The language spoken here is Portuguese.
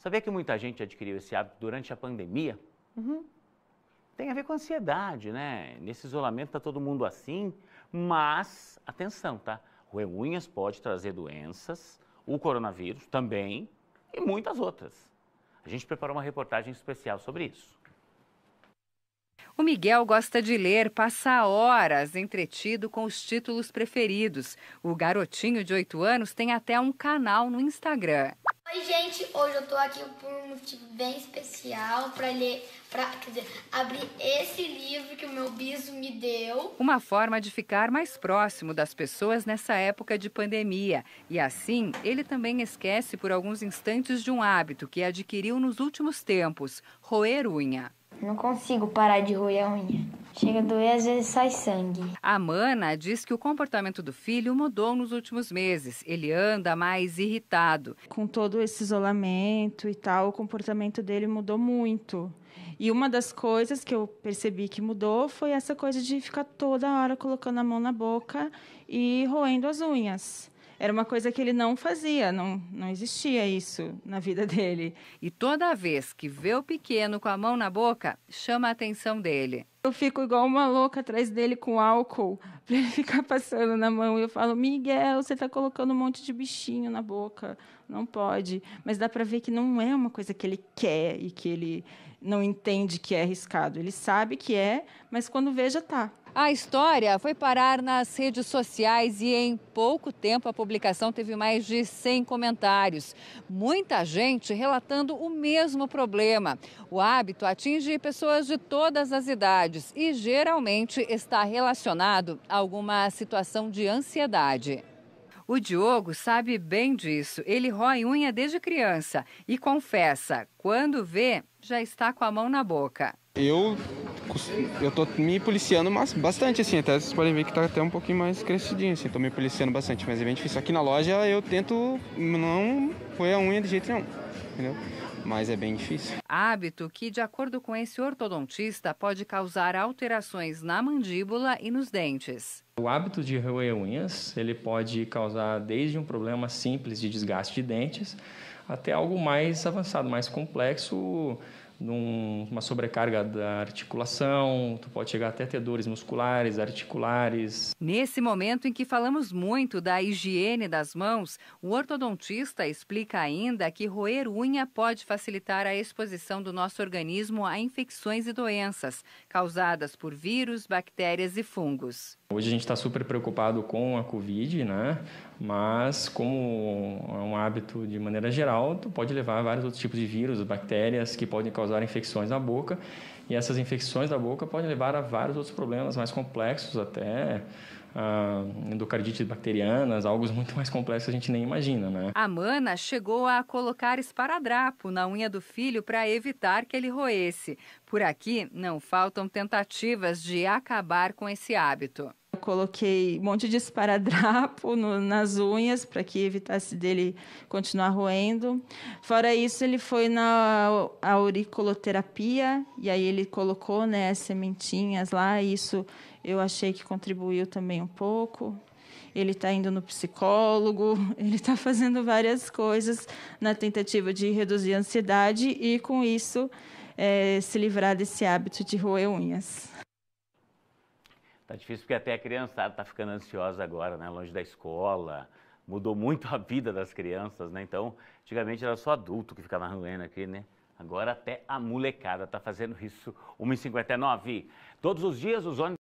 Sabia que muita gente adquiriu esse hábito durante a pandemia? Uhum. Tem a ver com ansiedade, né? Nesse isolamento está todo mundo assim, mas atenção, tá? Roer unhas pode trazer doenças, o coronavírus também e muitas outras. A gente preparou uma reportagem especial sobre isso. O Miguel gosta de ler, passa horas entretido com os títulos preferidos. O garotinho de 8 anos tem até um canal no Instagram. Oi, gente, hoje eu tô aqui por um motivo bem especial para ler, para, quer dizer, abrir esse livro que o meu biso me deu. Uma forma de ficar mais próximo das pessoas nessa época de pandemia. E assim, ele também esquece por alguns instantes de um hábito que adquiriu nos últimos tempos, roer unha. Não consigo parar de roer a unha. Chega a doer, às vezes sai sangue. A Mana diz que o comportamento do filho mudou nos últimos meses. Ele anda mais irritado. Com todo esse isolamento e tal, o comportamento dele mudou muito. E uma das coisas que eu percebi que mudou foi essa coisa de ficar toda hora colocando a mão na boca e roendo as unhas. Era uma coisa que ele não fazia, não, não existia isso na vida dele. E toda vez que vê o pequeno com a mão na boca, chama a atenção dele. Eu fico igual uma louca atrás dele com álcool, para ele ficar passando na mão. E eu falo, Miguel, você está colocando um monte de bichinho na boca. Não pode. Mas dá para ver que não é uma coisa que ele quer e que ele não entende que é arriscado. Ele sabe que é, mas quando vê, já tá. A história foi parar nas redes sociais e em pouco tempo a publicação teve mais de 100 comentários. Muita gente relatando o mesmo problema. O hábito atinge pessoas de todas as idades e geralmente está relacionado a alguma situação de ansiedade. O Diogo sabe bem disso. Ele rói unha desde criança e confessa, quando vê, já está com a mão na boca. Eu eu tô me policiando mas bastante, assim. Até vocês podem ver que tá até um pouquinho mais crescidinho, assim. Tô me policiando bastante, mas é bem difícil. Aqui na loja eu tento não roer a unha de jeito nenhum, entendeu? Mas é bem difícil. Hábito que, de acordo com esse ortodontista, pode causar alterações na mandíbula e nos dentes. O hábito de roer unhas, ele pode causar desde um problema simples de desgaste de dentes até algo mais avançado, mais complexo, numa sobrecarga da articulação, tu pode chegar até ter dores musculares, articulares. Nesse momento em que falamos muito da higiene das mãos, o ortodontista explica ainda que roer unha pode facilitar a exposição do nosso organismo a infecções e doenças causadas por vírus, bactérias e fungos. Hoje a gente está super preocupado com a Covid, né? Mas como é um hábito de maneira geral, tu pode levar vários outros tipos de vírus, bactérias que podem causar infecções na boca. E essas infecções da boca podem levar a vários outros problemas mais complexos, até ah, endocardites bacterianas, algo muito mais complexo que a gente nem imagina, né? A mana chegou a colocar esparadrapo na unha do filho para evitar que ele roesse. Por aqui, não faltam tentativas de acabar com esse hábito coloquei um monte de esparadrapo no, nas unhas para que evitasse dele continuar roendo. Fora isso, ele foi na auriculoterapia e aí ele colocou né, as sementinhas lá. E isso eu achei que contribuiu também um pouco ele está indo no psicólogo, ele está fazendo várias coisas na tentativa de reduzir a ansiedade e, com isso, é, se livrar desse hábito de roer unhas. Tá difícil porque até a criançada tá ficando ansiosa agora, né? Longe da escola. Mudou muito a vida das crianças, né? Então, antigamente era só adulto que ficava ruendo aqui, né? Agora até a molecada tá fazendo isso. 1,59. Todos os dias os ônibus